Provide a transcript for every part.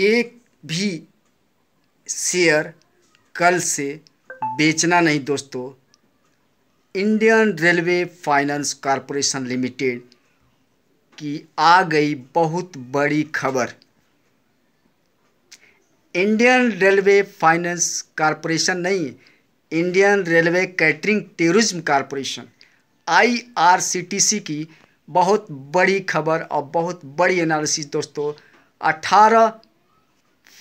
एक भी शेयर कल से बेचना नहीं दोस्तों Indian Railway Finance Corporation Limited की आ गई बहुत बड़ी खबर इंडियन रेलवे फाइनेंस कॉरपोरेशन नहीं Indian Railway Catering Tourism Corporation IRCTC की बहुत बड़ी खबर और बहुत बड़ी एनालिसिस दोस्तों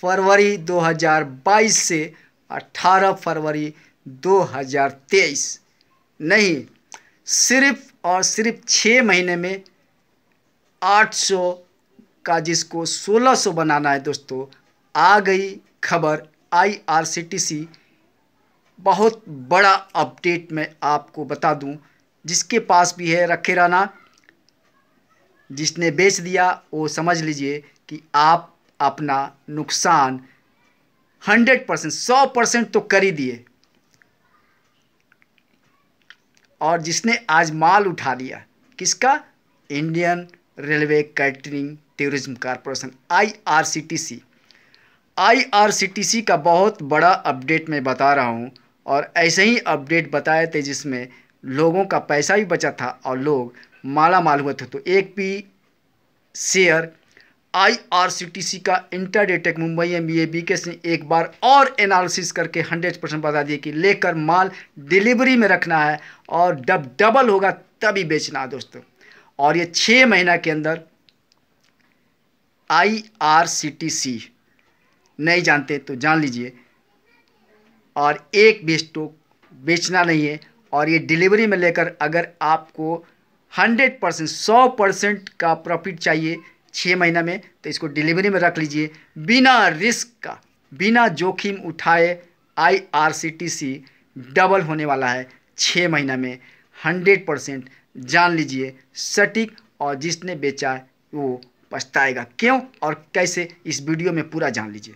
फरवरी 2022 से 18 फरवरी 2023 नहीं सिर्फ और सिर्फ छः महीने में 800 का जिसको 1600 बनाना है दोस्तों आ गई खबर आईआरसीटीसी बहुत बड़ा अपडेट मैं आपको बता दूं जिसके पास भी है रखे रहना जिसने बेच दिया वो समझ लीजिए कि आप अपना नुकसान हंड्रेड परसेंट सौ परसेंट तो कर ही दिए और जिसने आज माल उठा लिया किसका Indian Railway Catering Tourism Corporation IRCTC IRCTC का बहुत बड़ा अपडेट मैं बता रहा हूँ और ऐसे ही अपडेट बताए थे जिसमें लोगों का पैसा भी बचा था और लोग माला माल हुए थे तो एक भी शेयर आईआरसीटीसी का इंटर डेटेक मुंबई एम बी केस ने एक बार और एनालिसिस करके 100 परसेंट बता दिए कि लेकर माल डिलीवरी में रखना है और डब डबल होगा तभी बेचना है दोस्तों और ये छः महीना के अंदर आईआरसीटीसी नहीं जानते तो जान लीजिए और एक भी स्टोक बेचना नहीं है और ये डिलीवरी में लेकर अगर आपको 100 परसेंट सौ परसेंट का प्रॉफिट चाहिए छः महीना में तो इसको डिलीवरी में रख लीजिए बिना रिस्क का बिना जोखिम उठाए आईआरसीटीसी डबल होने वाला है छः महीना में हंड्रेड परसेंट जान लीजिए सटीक और जिसने बेचा है वो पछताएगा क्यों और कैसे इस वीडियो में पूरा जान लीजिए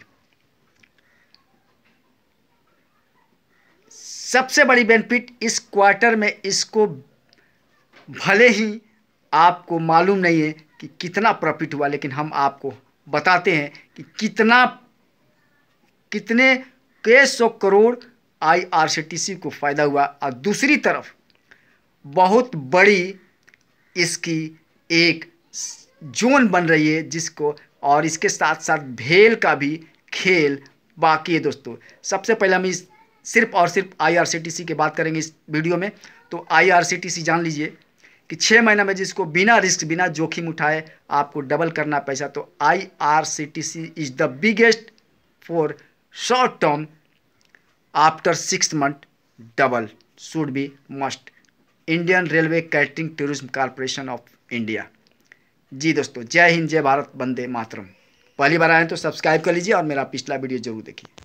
सबसे बड़ी बेनिफिट इस क्वार्टर में इसको भले ही आपको मालूम नहीं है कि कितना प्रॉफिट हुआ लेकिन हम आपको बताते हैं कि कितना कितने कई सौ करोड़ आईआरसीटीसी को फ़ायदा हुआ और दूसरी तरफ बहुत बड़ी इसकी एक जोन बन रही है जिसको और इसके साथ साथ भेल का भी खेल बाकी है दोस्तों सबसे पहले हम इस सिर्फ और सिर्फ आईआरसीटीसी की बात करेंगे इस वीडियो में तो आईआरसीटीसी जान लीजिए कि छः महीना में जिसको बिना रिस्क बिना जोखिम उठाए आपको डबल करना पैसा तो I R C T C is the biggest for short term after six month double should be must Indian Railway Catering Tourism Corporation of India जी दोस्तों जय हिंद जय भारत बंदे मातरम पहली बार आए तो सब्सक्राइब कर लीजिए और मेरा पिछला वीडियो जरूर देखिए